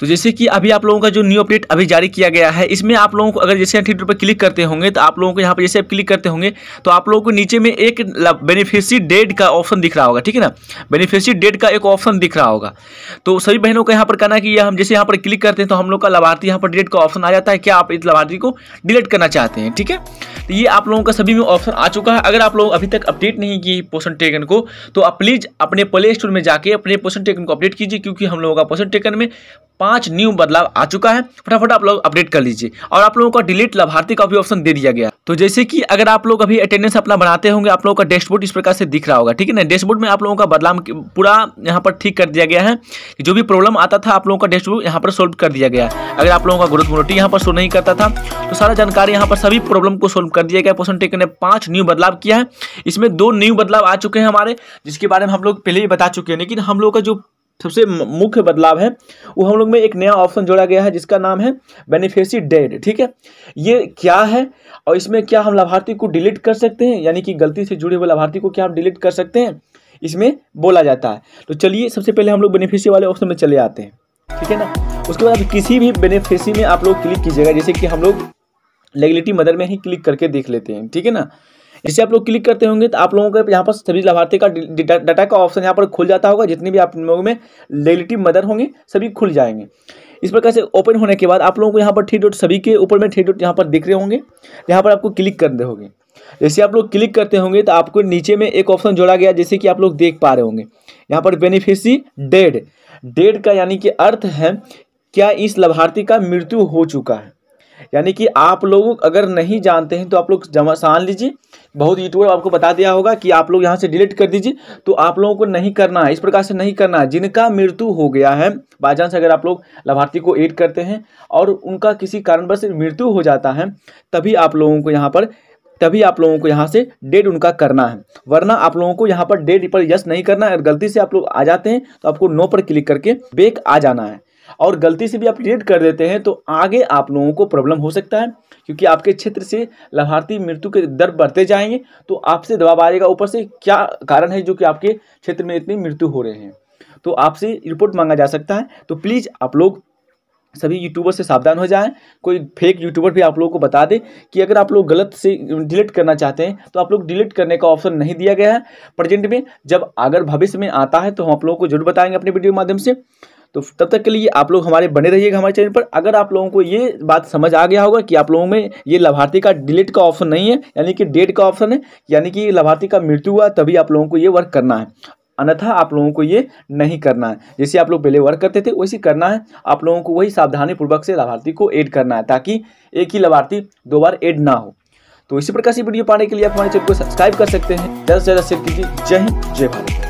तो जैसे कि अभी आप लोगों का जो न्यू अपडेट अभी जारी किया गया है इसमें आप लोगों को अगर जैसे एंटी पर क्लिक करते होंगे तो आप लोगों को यहाँ पर जैसे आप क्लिक करते होंगे तो आप लोगों को नीचे में एक बेनिफिशियरी डेट का ऑप्शन दिख रहा होगा ठीक है ना बेनिफिशियरी डेट का एक ऑप्शन दिख रहा होगा तो सभी बहनों का यहाँ पर कहना कि हम जैसे यहाँ पर क्लिक करते हैं तो हम लोग का लाभार्थी यहाँ पर डेट का ऑप्शन आ जाता है क्या आप इस लाभार्थी को डिलीट करना चाहते हैं ठीक है तो ये आप लोगों का सभी में ऑप्शन आ चुका है अगर आप लोग अभी तक अपडेट नहीं किए पोषण टेकन को तो आप प्लीज़ अपने प्ले स्टोर में जाके अपने पोषण टेकन को अपडेट कीजिए क्योंकि हम लोगों का पोषण टेकन में पांच न्यू बदलाव आ चुका है फटाफट आप लोग अपडेट कर लीजिए और आप लोगों का डिलीट लाभार्थी का भी ऑप्शन दे दिया गया तो जैसे कि अगर आप लोग अभी अटेंडेंस अपना बनाते होंगे आप लोगों का डैशबोर्ड इस प्रकार से दिख रहा होगा ठीक है ना डैशबोर्ड में आप लोगों का बदलाव पूरा यहाँ पर ठीक कर दिया गया है जो भी प्रॉब्लम आता था आप लोगों का डैशबोर्ड यहाँ पर सोल्व कर दिया गया अगर आप लोगों का ग्रोथ मोनिटी यहाँ पर शो नहीं करता था तो सारा जानकारी यहाँ पर सभी प्रॉब्लम को सोल्व कर दिया गया पोषण टेक ने पाँच न्यू बदलाव किया है इसमें दो न्यू बदलाव आ चुके हैं हमारे जिसके बारे में हम लोग पहले ही बता चुके हैं लेकिन हम लोगों का जो सबसे मुख्य बदलाव है वो हम लोग में एक नया ऑप्शन जोड़ा गया है जिसका नाम है बेनिफिशरी डेड ठीक है ये क्या है और इसमें क्या हम लाभार्थी को डिलीट कर सकते हैं यानी कि गलती से जुड़े हुए लाभार्थी को क्या हम डिलीट कर सकते हैं इसमें बोला जाता है तो चलिए सबसे पहले हम लोग बेनिफिशरी वाले ऑप्शन में चले आते हैं ठीक है ना उसके बाद किसी भी बेनिफिशरी में आप लोग क्लिक कीजिएगा जैसे कि हम लोग लेगलिटी मदर में ही क्लिक करके देख लेते हैं ठीक है ना जिसे आप लोग क्लिक करते होंगे तो आप लोगों के यहाँ पर सभी लाभार्थी का डाटा का ऑप्शन यहाँ पर खुल जाता होगा जितने भी आप लोगों में रिलेटिव मदर होंगे सभी खुल जाएंगे इस प्रकार से ओपन होने के बाद आप लोगों को यहाँ पर थ्री डॉट सभी के ऊपर में थ्री डॉट यहाँ पर दिख रहे होंगे यहाँ पर आपको क्लिक कर दे होंगे जैसे आप लोग क्लिक करते होंगे तो आपको नीचे में एक ऑप्शन जोड़ा गया जैसे कि आप लोग देख पा रहे होंगे यहाँ पर बेनिफिशरी डेड डेड का यानी कि अर्थ है क्या इस लाभार्थी का मृत्यु हो चुका है यानी कि आप लोग अगर नहीं जानते हैं तो आप लोग जमा सान लीजिए बहुत यूट्यूबर आपको बता दिया होगा कि आप लोग यहाँ से डिलीट कर दीजिए तो आप लोगों को नहीं करना है इस प्रकार से नहीं करना है जिनका मृत्यु हो गया है बाई चांस अगर आप लोग लाभार्थी को एड करते हैं और उनका किसी कारणवश मृत्यु हो जाता है तभी आप लोगों को यहाँ पर तभी आप लोगों को यहाँ से डेड उनका करना है वरना आप लोगों को यहाँ पर डेड पर यस नहीं करना है अगर गलती से आप लोग आ जाते हैं तो आपको नो पर क्लिक करके बेक आ जाना है और गलती से भी आप डिलीट कर देते हैं तो आगे आप लोगों को प्रॉब्लम हो सकता है क्योंकि आपके क्षेत्र से लाभार्थी मृत्यु के दर बढ़ते जाएंगे तो आपसे दबाव आएगा ऊपर से क्या कारण है जो कि आपके क्षेत्र में इतनी मृत्यु हो रहे हैं तो आपसे रिपोर्ट मांगा जा सकता है तो प्लीज़ आप लोग सभी यूट्यूबर से सावधान हो जाएं कोई फेक यूट्यूबर भी आप लोगों को बता दे कि अगर आप लोग गलत से डिलीट करना चाहते हैं तो आप लोग डिलीट करने का ऑप्शन नहीं दिया गया है प्रेजेंट में जब अगर भविष्य में आता है तो हम आप लोगों को जरूर बताएंगे अपने वीडियो के माध्यम से तो तब तक के लिए आप लोग हमारे बने रहिएगा हमारे चैनल पर अगर आप लोगों को ये बात समझ आ गया होगा कि आप लोगों में ये लाभार्थी का डिलीट का ऑप्शन नहीं है यानी कि डेट का ऑप्शन है यानी कि लाभार्थी का मृत्यु हुआ तभी आप लोगों को ये वर्क करना है अन्यथा आप लोगों को ये नहीं करना है जैसे आप लोग पहले वर्क करते थे वैसे करना है आप लोगों को वही सावधानी पूर्वक से लाभार्थी को ऐड करना है ताकि एक ही लाभार्थी दो बार ऐड ना हो तो इसी प्रकार से वीडियो पाने के लिए आप हमारे चैनल को सब्सक्राइब कर सकते हैं ज़्यादा से ज़्यादा शेयर कीजिए जय हिंद जय भारत